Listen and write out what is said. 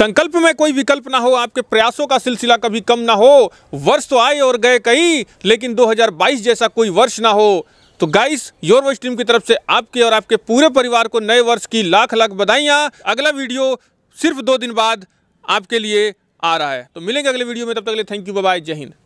संकल्प में कोई विकल्प ना हो आपके प्रयासों का सिलसिला कभी कम ना हो वर्ष तो आए और गए कहीं लेकिन 2022 जैसा कोई वर्ष ना हो तो गाइस योर वॉइस टीम की तरफ से आपके और आपके पूरे परिवार को नए वर्ष की लाख लाख बधाइयाँ अगला वीडियो सिर्फ दो दिन बाद आपके लिए आ रहा है तो मिलेंगे अगले वीडियो में तब तक के थैंक यू बाय जय हिंद